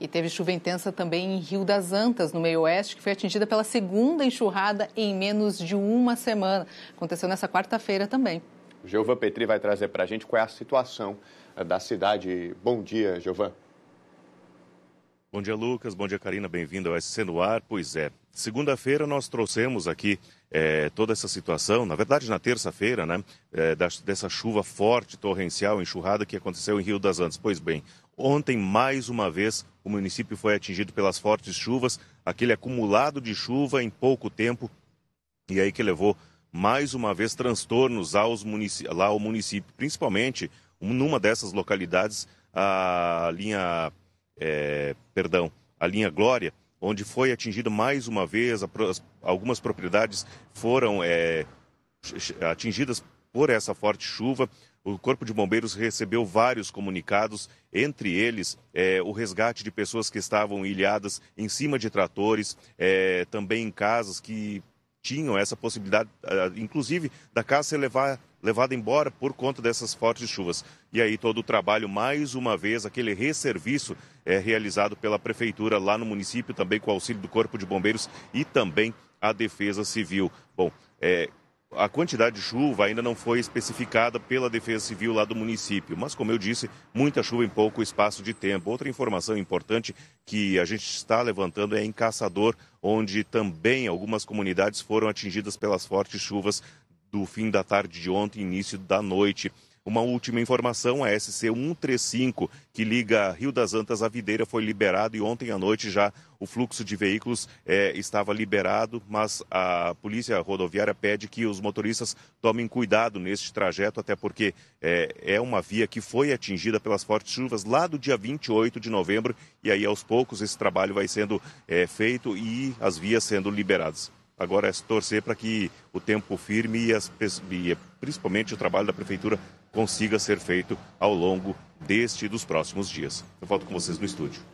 E teve chuva intensa também em Rio das Antas, no meio-oeste, que foi atingida pela segunda enxurrada em menos de uma semana. Aconteceu nessa quarta-feira também. Giovan Petri vai trazer para a gente qual é a situação eh, da cidade. Bom dia, Giovan. Bom dia, Lucas. Bom dia, Karina. Bem-vindo ao SC no Ar. Pois é, segunda-feira nós trouxemos aqui é, toda essa situação, na verdade na terça-feira, né, é, dessa chuva forte, torrencial, enxurrada que aconteceu em Rio das Antas. Pois bem, ontem mais uma vez o município foi atingido pelas fortes chuvas, aquele acumulado de chuva em pouco tempo, e aí que levou mais uma vez transtornos aos munici lá ao município, principalmente numa dessas localidades, a linha, é, perdão, a linha Glória, onde foi atingido mais uma vez, algumas propriedades foram é, atingidas por essa forte chuva. O Corpo de Bombeiros recebeu vários comunicados, entre eles é, o resgate de pessoas que estavam ilhadas em cima de tratores, é, também em casas que tinham essa possibilidade, inclusive da casa ser levar, levada embora por conta dessas fortes chuvas. E aí todo o trabalho, mais uma vez, aquele resserviço é realizado pela prefeitura lá no município, também com o auxílio do Corpo de Bombeiros e também a Defesa Civil. Bom, é, a quantidade de chuva ainda não foi especificada pela Defesa Civil lá do município, mas como eu disse, muita chuva em pouco espaço de tempo. Outra informação importante que a gente está levantando é em Caçador, onde também algumas comunidades foram atingidas pelas fortes chuvas do fim da tarde de ontem, início da noite. Uma última informação, a SC 135, que liga Rio das Antas à Videira, foi liberado e ontem à noite já o fluxo de veículos é, estava liberado, mas a Polícia Rodoviária pede que os motoristas tomem cuidado neste trajeto, até porque é, é uma via que foi atingida pelas fortes chuvas lá do dia 28 de novembro, e aí aos poucos esse trabalho vai sendo é, feito e as vias sendo liberadas. Agora é torcer para que o tempo firme e, as, e principalmente o trabalho da Prefeitura consiga ser feito ao longo deste e dos próximos dias. Eu volto com vocês no estúdio.